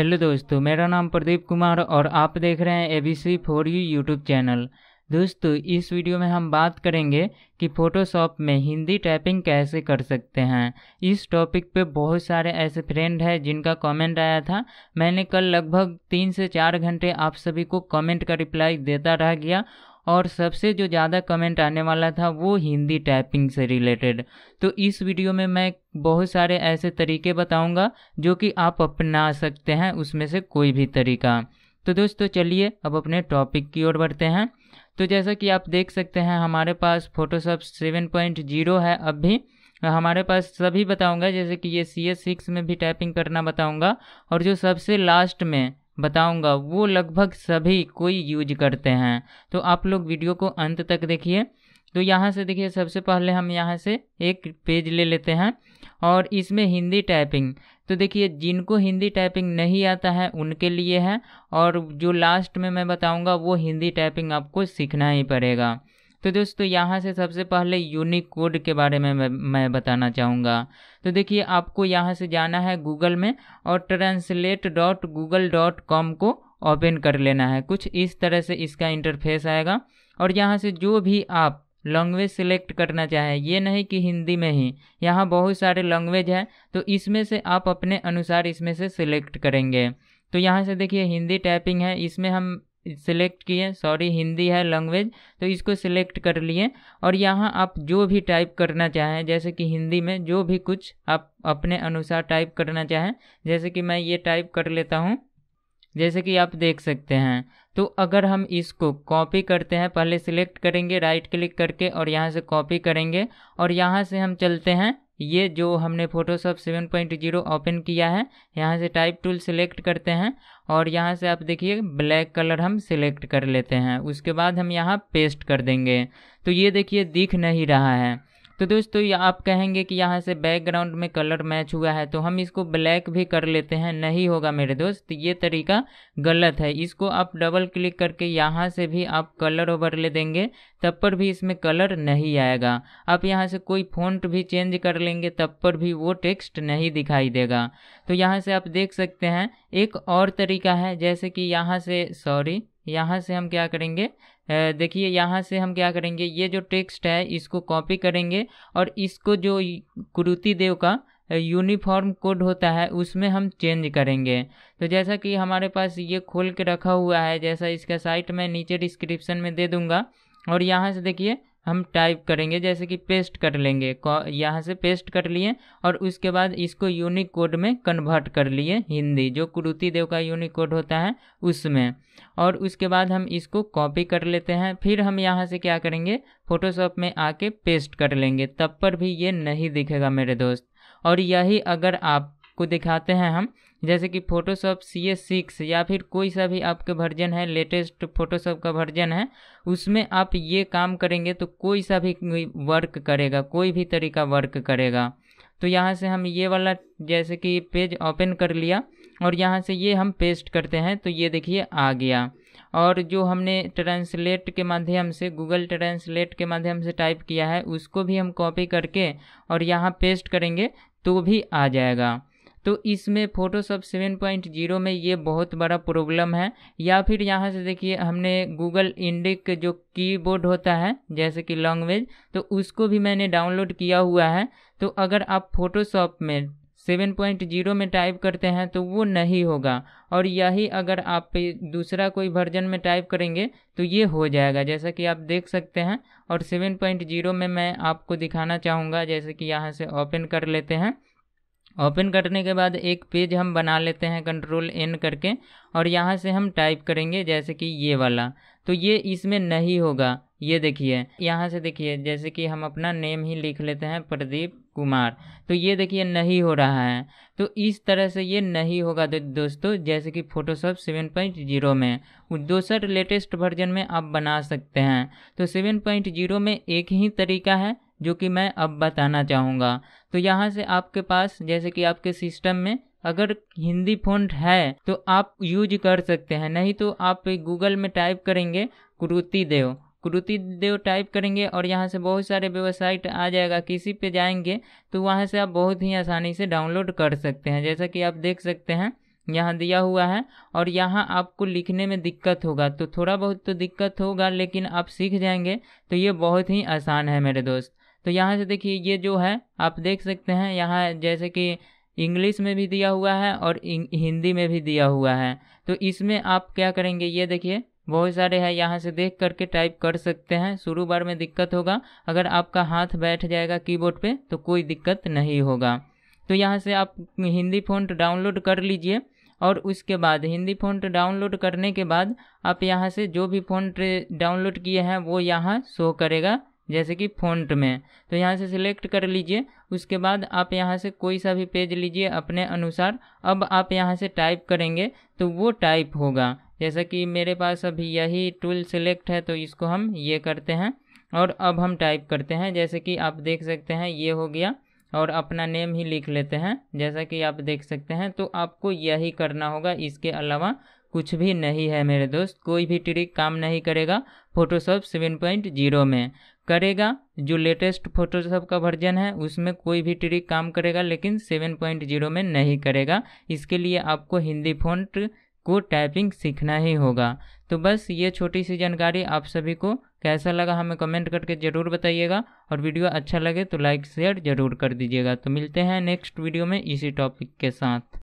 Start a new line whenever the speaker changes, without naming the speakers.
hello दोस्तों मेरा नाम प्रदीप कुमार और आप देख रहे हैं A B C four U YouTube channel दोस्तों इस वीडियो में हम बात करेंगे कि फ़ोटोशॉप में हिंदी टाइपिंग कैसे कर सकते हैं इस टॉपिक पे बहुत सारे ऐसे फ्रेंड हैं जिनका कमेंट आया था मैंने कल लगभग तीन से चार घंटे आप सभी को कमेंट का रिप्लाई देता रह गया और सबसे जो ज़्यादा कमेंट आने वाला था वो हिंदी टाइपिंग से रिलेटेड तो इस वीडियो में मैं बहुत सारे ऐसे तरीके बताऊंगा जो कि आप अपना सकते हैं उसमें से कोई भी तरीका तो दोस्तों चलिए अब अपने टॉपिक की ओर बढ़ते हैं तो जैसा कि आप देख सकते हैं हमारे पास फोटोशॉप सेवन पॉइंट जीरो है अब भी हमारे पास सभी बताऊंगा जैसे कि ये सी एस सिक्स में भी टाइपिंग करना बताऊंगा और जो सबसे लास्ट में बताऊंगा वो लगभग सभी कोई यूज करते हैं तो आप लोग वीडियो को अंत तक देखिए तो यहाँ से देखिए सबसे पहले हम यहाँ से एक पेज ले लेते हैं और इसमें हिंदी टाइपिंग तो देखिए जिनको हिंदी टाइपिंग नहीं आता है उनके लिए है और जो लास्ट में मैं बताऊंगा वो हिंदी टाइपिंग आपको सीखना ही पड़ेगा तो दोस्तों यहाँ से सबसे पहले यूनिक कोड के बारे में मैं बताना चाहूँगा तो देखिए आपको यहाँ से जाना है गूगल में और translate dot Google dot com को ओपन कर लेना है कुछ इस तरह से इसका इंटरफेस आएगा और यहाँ से जो भी आप लैंग्वेज सिलेक्ट करना चाहें ये नहीं कि हिंदी में ही यहाँ बहुत सारे लैंग्वेज हैं तो इसमें से आप अपने अनुसार इसमें से सिलेक्ट करेंगे तो यहाँ से देखिए हिंदी टाइपिंग है इसमें हम सिलेक्ट किए सॉरी हिंदी है लैंग्वेज तो इसको सिलेक्ट कर लिए और यहाँ आप जो भी टाइप करना चाहें जैसे कि हिंदी में जो भी कुछ आप अपने अनुसार टाइप करना चाहें जैसे कि मैं ये टाइप कर लेता हूँ जैसे कि आप देख सकते हैं तो अगर हम इसको कॉपी करते हैं पहले सिलेक्ट करेंगे राइट क्लिक करके और यहाँ से कॉपी करेंगे और यहाँ से हम चलते हैं ये जो हमने फ़ोटोशॉप 7.0 ओपन किया है यहाँ से टाइप टूल सिलेक्ट करते हैं और यहाँ से आप देखिए ब्लैक कलर हम सिलेक्ट कर लेते हैं उसके बाद हम यहाँ पेस्ट कर देंगे तो ये देखिए दिख नहीं रहा है तो दोस्तों ये आप कहेंगे कि यहाँ से बैकग्राउंड में कलर मैच हुआ है तो हम इसको ब्लैक भी कर लेते हैं नहीं होगा मेरे दोस्त ये तरीका गलत है इसको आप डबल क्लिक करके यहाँ से भी आप कलर ले देंगे तब पर भी इसमें कलर नहीं आएगा आप यहाँ से कोई फ़ॉन्ट भी चेंज कर लेंगे तब पर भी वो टेक्स्ट नहीं दिखाई देगा तो यहाँ से आप देख सकते हैं एक और तरीका है जैसे कि यहाँ से सॉरी यहाँ से हम क्या करेंगे देखिए यहाँ से हम क्या करेंगे ये जो टेक्स्ट है इसको कॉपी करेंगे और इसको जो कुरुति देव का यूनिफॉर्म कोड होता है उसमें हम चेंज करेंगे तो जैसा कि हमारे पास ये खोल के रखा हुआ है जैसा इसका साइट मैं नीचे डिस्क्रिप्शन में दे दूँगा और यहाँ से देखिए हम टाइप करेंगे जैसे कि पेस्ट कर लेंगे यहाँ से पेस्ट कर लिए और उसके बाद इसको यूनिक कोड में कन्वर्ट कर लिए हिंदी जो कुरुति देव का यूनिक कोड होता है उसमें और उसके बाद हम इसको कॉपी कर लेते हैं फिर हम यहाँ से क्या करेंगे फोटोशॉप में आके पेस्ट कर लेंगे तब पर भी ये नहीं दिखेगा मेरे दोस्त और यही अगर आप को दिखाते हैं हम जैसे कि फ़ोटोशॉप सी एस सिक्स या फिर कोई सा भी आपके वर्जन है लेटेस्ट फ़ोटोशॉप का वर्जन है उसमें आप ये काम करेंगे तो कोई सा भी वर्क करेगा कोई भी तरीका वर्क करेगा तो यहाँ से हम ये वाला जैसे कि पेज ओपन कर लिया और यहाँ से ये हम पेस्ट करते हैं तो ये देखिए आ गया और जो हमने ट्रांसलेट के माध्यम से गूगल ट्रांसलेट के माध्यम से टाइप किया है उसको भी हम कॉपी करके और यहाँ पेस्ट करेंगे तो भी आ जाएगा तो इसमें फ़ोटोशॉप 7.0 में ये बहुत बड़ा प्रॉब्लम है या फिर यहाँ से देखिए हमने गूगल इंडिक जो कीबोर्ड होता है जैसे कि लैंग्वेज तो उसको भी मैंने डाउनलोड किया हुआ है तो अगर आप फोटोशॉप में 7.0 में टाइप करते हैं तो वो नहीं होगा और यही अगर आप दूसरा कोई वर्जन में टाइप करेंगे तो ये हो जाएगा जैसा कि आप देख सकते हैं और 7.0 में मैं आपको दिखाना चाहूँगा जैसे कि यहाँ से ओपन कर लेते हैं ओपन करने के बाद एक पेज हम बना लेते हैं कंट्रोल एन करके और यहाँ से हम टाइप करेंगे जैसे कि ये वाला तो ये इसमें नहीं होगा ये देखिए यहाँ से देखिए जैसे कि हम अपना नेम ही लिख लेते हैं प्रदीप कुमार तो ये देखिए नहीं हो रहा है तो इस तरह से ये नहीं होगा दो, दोस्तों जैसे कि फोटोशॉप सेवन पॉइंट जीरो में दूसर लेटेस्ट वर्जन में आप बना सकते हैं तो सेवन पॉइंट जीरो में एक ही तरीका है जो कि मैं अब बताना चाहूँगा तो यहाँ से आपके पास जैसे कि आपके सिस्टम में अगर हिंदी फ़ॉन्ट है तो आप यूज कर सकते हैं नहीं तो आप गूगल में टाइप करेंगे कुरुति देव कुरुति देव टाइप करेंगे और यहाँ से बहुत सारे वेबसाइट आ जाएगा किसी पे जाएंगे तो वहाँ से आप बहुत ही आसानी से डाउनलोड कर सकते हैं जैसा कि आप देख सकते हैं यहाँ दिया हुआ है और यहाँ आपको लिखने में दिक्कत होगा तो थोड़ा बहुत तो दिक्कत होगा लेकिन आप सीख जाएंगे तो ये बहुत ही आसान है मेरे दोस्त तो यहाँ से देखिए ये जो है आप देख सकते हैं यहाँ जैसे कि इंग्लिश में भी दिया हुआ है और हिंदी में भी दिया हुआ है तो इसमें आप क्या करेंगे ये देखिए बहुत सारे हैं यहाँ से देख करके टाइप कर सकते हैं शुरू बार में दिक्कत होगा अगर आपका हाथ बैठ जाएगा कीबोर्ड पे तो कोई दिक्कत नहीं होगा तो यहाँ से आप हिंदी फ़ॉन्ट डाउनलोड कर लीजिए और उसके बाद हिंदी फ़ॉन्ट डाउनलोड करने के बाद आप यहाँ से जो भी फ़ॉन्ट डाउनलोड किए हैं वो यहाँ शो करेगा जैसे कि फ़ॉन्ट में तो यहाँ से सिलेक्ट कर लीजिए उसके बाद आप यहाँ से कोई सा भी पेज लीजिए अपने अनुसार अब आप यहाँ से टाइप करेंगे तो वो टाइप होगा जैसा कि मेरे पास अभी यही टूल सिलेक्ट है तो इसको हम ये करते हैं और अब हम टाइप करते हैं जैसे कि आप देख सकते हैं ये हो गया और अपना नेम ही लिख लेते हैं जैसा कि आप देख सकते हैं तो आपको यही करना होगा इसके अलावा कुछ भी नहीं है मेरे दोस्त कोई भी ट्रिक काम नहीं करेगा फोटोशॉप 7.0 में करेगा जो लेटेस्ट फोटोशॉप का वर्जन है उसमें कोई भी ट्रिक काम करेगा लेकिन 7.0 में नहीं करेगा इसके लिए आपको हिंदी फ़ॉन्ट को टाइपिंग सीखना ही होगा तो बस ये छोटी सी जानकारी आप सभी को कैसा लगा हमें कमेंट करके ज़रूर बताइएगा और वीडियो अच्छा लगे तो लाइक शेयर ज़रूर कर दीजिएगा तो मिलते हैं नेक्स्ट वीडियो में इसी टॉपिक के साथ